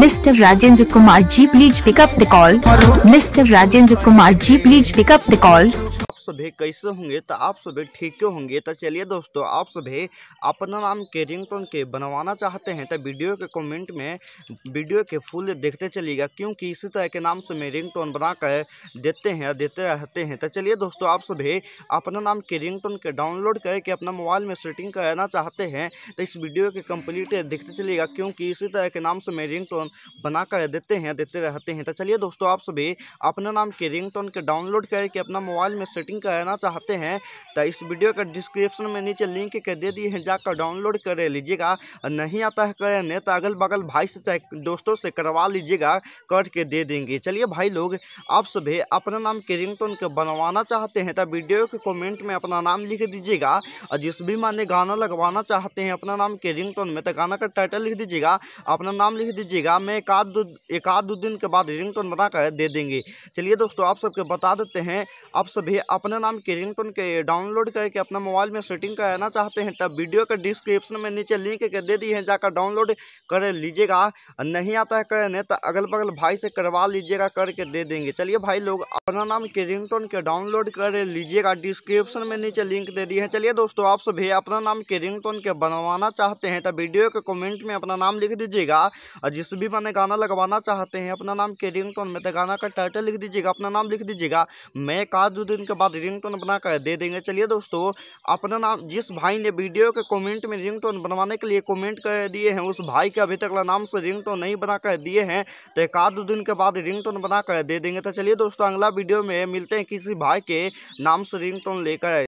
Mr. Rajendra Kumar ji please pick up the call. Mr. Rajendra Kumar ji please pick up the call. सभी कैसे होंगे तो आप सभी ठीक होंगे तो चलिए दोस्तों आप सभी अपना नाम के टोन के बनवाना चाहते हैं तो वीडियो के कमेंट में वीडियो के फुल देखते चलिएगा क्योंकि इसी तरह के नाम से मैं रिंगटोन बनाकर देते हैं और देते रहते हैं तो चलिए दोस्तों आप सभी अपना नाम के टोन के डाउनलोड करके अपना मोबाइल में सेटिंग कराना चाहते हैं तो इस वीडियो के कंप्लीट देखते चलिएगा क्योंकि इसी तरह के नाम से मैं बना बनाकर देते हैं देते रहते हैं तो चलिए दोस्तों आप सभी अपना नाम के टोन के डाउनलोड करके अपना मोबाइल में तो सेटिंग सेटिंग कराना चाहते हैं तो इस वीडियो का डिस्क्रिप्शन में नीचे लिंक के दे दिए हैं जाकर डाउनलोड कर लीजिएगा नहीं आता है कराने तो अगल बगल भाई से चाहे दोस्तों से करवा लीजिएगा करके दे देंगे चलिए भाई लोग आप सभी अपना नाम के रिंगटोन के बनवाना चाहते हैं तो वीडियो के कमेंट में अपना नाम लिख दीजिएगा और जिस भी माने गाना लगवाना चाहते हैं अपना नाम के रिंगटोन में तो गाना का टाइटल लिख दीजिएगा अपना नाम लिख दीजिएगा मैं एक आध दो एक आध दो दिन के बाद रिंगटोन बनाकर दे देंगे चलिए दोस्तों आप सबके बता देते हैं आप सभी आप अपना नाम किरिंगटन के डाउनलोड करके अपना मोबाइल में सेटिंग कराना चाहते हैं तब वीडियो के डिस्क्रिप्शन में नीचे लिंक के दे दी है जाकर डाउनलोड कर लीजिएगा नहीं आता है करने तो अगल बगल भाई से करवा लीजिएगा करके दे देंगे चलिए भाई लोग अपना नाम के रिंगटोन के डाउनलोड कर लीजिएगा डिस्क्रिप्शन में नीचे लिंक दे दी है चलिए दोस्तों आप सभी अपना नाम के रिंगटोन के बनवाना चाहते हैं तो वीडियो के कॉमेंट में अपना नाम लिख दीजिएगा और जिस भी मैंने गाना लगवाना चाहते हैं अपना नाम के रिंगटोन में तो गाना का टाइटल लिख दीजिएगा अपना नाम लिख दीजिएगा मैं दो दिन के बाद बाद रिंगटोन बनाकर दे देंगे चलिए दोस्तों अपना नाम जिस भाई ने वीडियो के कमेंट में रिंगटोन बनवाने के लिए कमेंट कर दिए हैं उस भाई के अभी तक नाम से रिंगटोन नहीं बनाकर दिए हैं तो एक आध दिन के बाद रिंगटोन बनाकर दे देंगे तो चलिए दोस्तों अगला वीडियो में मिलते हैं किसी भाई के नाम से रिंगटोन लेकर